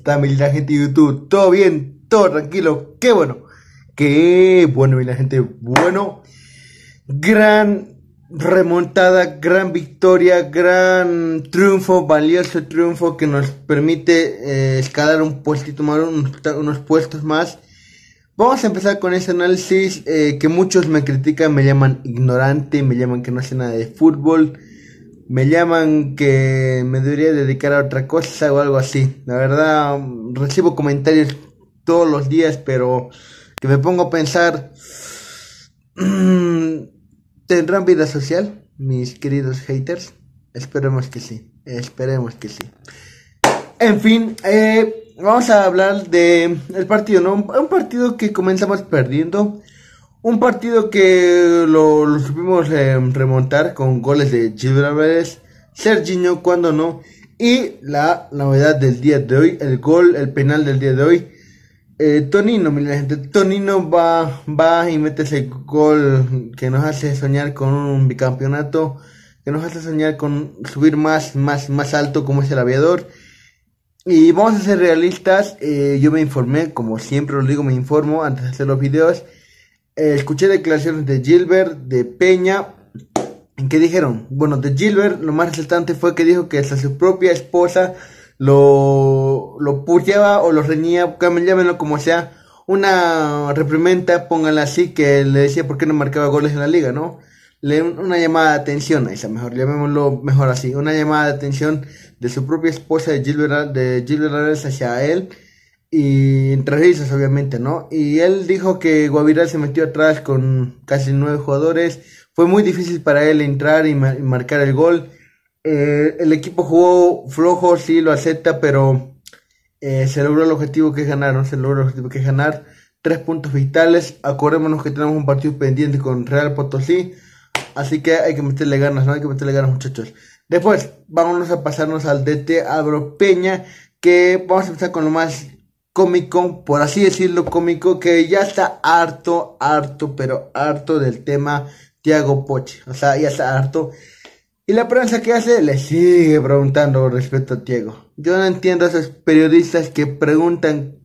está mi gente de YouTube? ¿Todo bien? ¿Todo tranquilo? ¡Qué bueno! ¡Qué bueno, mi gente! Bueno, gran remontada, gran victoria, gran triunfo, valioso triunfo que nos permite eh, escalar un puestito más, unos, unos, puestos más. Vamos a empezar con ese análisis eh, que muchos me critican, me llaman ignorante, me llaman que no hace nada de fútbol me llaman que me debería dedicar a otra cosa o algo así. La verdad, recibo comentarios todos los días, pero que me pongo a pensar, ¿tendrán vida social mis queridos haters? Esperemos que sí, esperemos que sí. En fin, eh, vamos a hablar de el partido, ¿no? Un partido que comenzamos perdiendo. Un partido que lo, supimos eh, remontar con goles de Gilbert Serginho cuando no, y la novedad del día de hoy, el gol, el penal del día de hoy, eh, Tonino, mira gente, Tonino va, va y mete ese gol que nos hace soñar con un bicampeonato, que nos hace soñar con subir más, más, más alto como es el aviador. Y vamos a ser realistas, eh, yo me informé, como siempre lo digo, me informo antes de hacer los videos. Eh, escuché declaraciones de Gilbert, de Peña, ¿en que dijeron? Bueno, de Gilbert lo más resaltante fue que dijo que hasta su propia esposa lo, lo o lo reñía, llámenlo como sea, una reprimenda, pónganla así, que le decía por qué no marcaba goles en la liga, ¿no? Le, una llamada de atención, a esa mejor, llamémoslo mejor así, una llamada de atención de su propia esposa de Gilbert, de Gilbert hacia él y entre risas obviamente, ¿no? Y él dijo que Guaviral se metió atrás con casi nueve jugadores, fue muy difícil para él entrar y, marcar el gol. Eh, el equipo jugó flojo, sí, lo acepta, pero eh, se logró el objetivo que es ganar, ¿no? Se logró el objetivo que es ganar. Tres puntos vitales, acordémonos que tenemos un partido pendiente con Real Potosí, así que hay que meterle ganas, ¿no? Hay que meterle ganas, muchachos. Después, vámonos a pasarnos al DT Abro Peña, que vamos a empezar con lo más cómico, por así decirlo, cómico, que ya está harto, harto, pero harto del tema Tiago Poche. O sea, ya está harto. Y la prensa que hace le sigue preguntando respecto a Tiago. Yo no entiendo a esos periodistas que preguntan.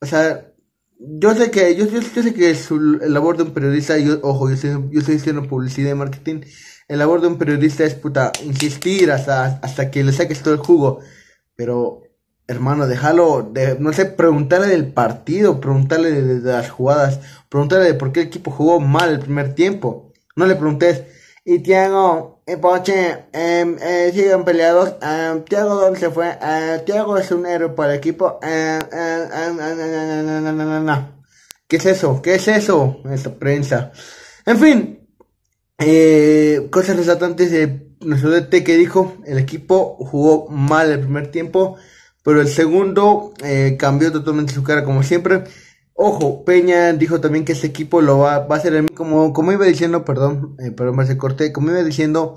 O sea, yo sé que, yo, sé que su el labor de un periodista, yo, ojo, yo estoy, yo haciendo publicidad y marketing. El labor de un periodista es puta, insistir hasta, hasta que le saques todo el jugo. Pero hermano, déjalo, no sé, preguntarle del partido, preguntarle de, las jugadas, preguntarle de por qué el equipo jugó mal el primer tiempo. No le preguntes, y Tiago, y eh, Poche, em, eh, siguen peleados, em, Tiago dónde se fue, eh, Tiago es un héroe para el equipo, ¿Qué es eso? ¿Qué es eso? esta prensa. En fin, eh, cosas resaltantes de nuestro DT que dijo, el equipo jugó mal el primer tiempo, pero el segundo eh, cambió totalmente su cara, como siempre. Ojo, Peña dijo también que este equipo lo va, a ser como, como iba diciendo, perdón, eh, perdón, me se corté, como iba diciendo,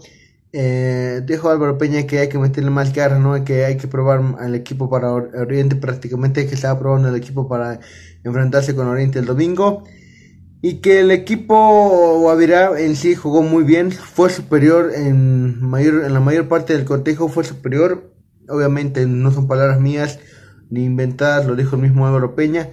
eh, dijo Álvaro Peña que hay que meterle más cara, ¿no? Que hay que probar al equipo para Oriente, prácticamente que estaba probando el equipo para enfrentarse con Oriente el domingo. Y que el equipo Guavirá en sí jugó muy bien, fue superior en, mayor, en la mayor parte del cortejo, fue superior Obviamente no son palabras mías ni inventadas, lo dijo el mismo Álvaro Peña.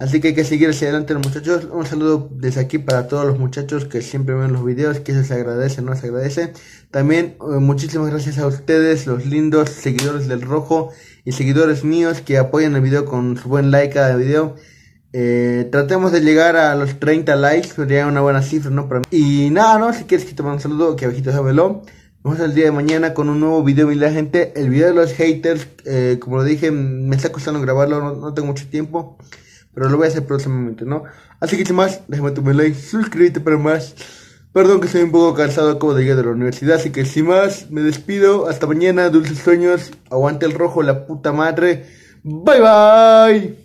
Así que hay que seguir hacia adelante los muchachos. Un saludo desde aquí para todos los muchachos que siempre ven los videos, que se se agradece, no se agradece. También eh, muchísimas gracias a ustedes, los lindos seguidores del rojo y seguidores míos que apoyan el video con su buen like cada video. Eh, tratemos de llegar a los 30 likes, sería una buena cifra, ¿no? Para mí. Y nada, ¿no? Si quieres que te mande un saludo, que abajito sábelo. Vamos al día de mañana con un nuevo video, mi la gente. El video de los haters, eh, como lo dije, me está costando grabarlo, no, tengo mucho tiempo. Pero lo voy a hacer próximamente, ¿no? Así que sin más, déjame tu like, suscríbete para más. Perdón que estoy un poco cansado, acabo de llegar de la universidad, así que sin más, me despido. Hasta mañana, dulces sueños. Aguante el rojo, la puta madre. Bye bye.